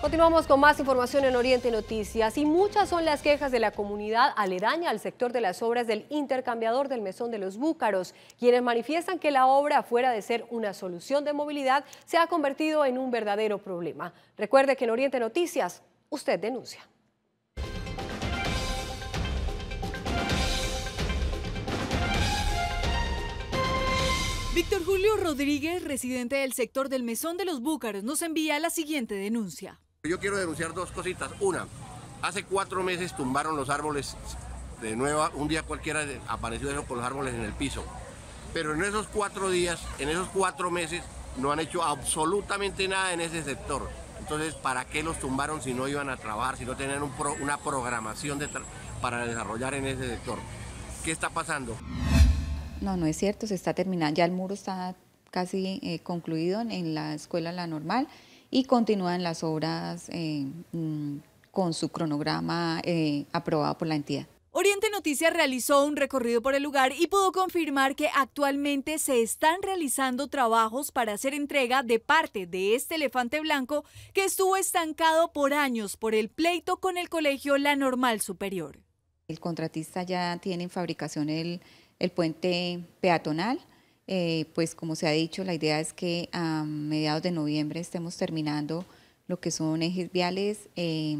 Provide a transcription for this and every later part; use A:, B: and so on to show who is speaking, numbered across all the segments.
A: Continuamos con más información en Oriente Noticias y muchas son las quejas de la comunidad aledaña al sector de las obras del intercambiador del Mesón de los Búcaros, quienes manifiestan que la obra, fuera de ser una solución de movilidad, se ha convertido en un verdadero problema. Recuerde que en Oriente Noticias usted denuncia.
B: Víctor Julio Rodríguez, residente del sector del Mesón de los Búcaros, nos envía la siguiente denuncia.
C: Yo quiero denunciar dos cositas. Una, hace cuatro meses tumbaron los árboles de nuevo, un día cualquiera apareció eso con los árboles en el piso. Pero en esos cuatro días, en esos cuatro meses, no han hecho absolutamente nada en ese sector. Entonces, ¿para qué los tumbaron si no iban a trabajar, si no tenían una programación para desarrollar en ese sector? ¿Qué está pasando?
D: No, no es cierto, se está terminando, ya el muro está casi eh, concluido en la escuela La Normal y continúan las obras eh, mm, con su cronograma eh, aprobado por la entidad.
B: Oriente Noticias realizó un recorrido por el lugar y pudo confirmar que actualmente se están realizando trabajos para hacer entrega de parte de este elefante blanco que estuvo estancado por años por el pleito con el colegio La Normal Superior.
D: El contratista ya tiene en fabricación el, el puente peatonal, eh, pues como se ha dicho, la idea es que a mediados de noviembre estemos terminando lo que son ejes viales, eh,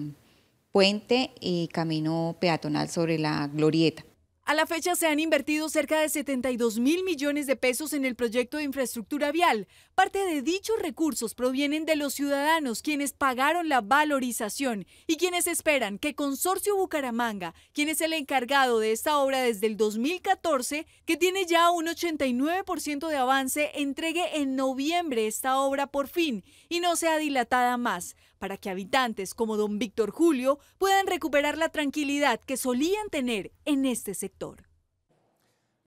D: puente y camino peatonal sobre la glorieta.
B: A la fecha se han invertido cerca de 72 mil millones de pesos en el proyecto de infraestructura vial. Parte de dichos recursos provienen de los ciudadanos, quienes pagaron la valorización y quienes esperan que Consorcio Bucaramanga, quien es el encargado de esta obra desde el 2014, que tiene ya un 89% de avance, entregue en noviembre esta obra por fin y no sea dilatada más, para que habitantes como don Víctor Julio puedan recuperar la tranquilidad que solían tener en este sector. Doctor.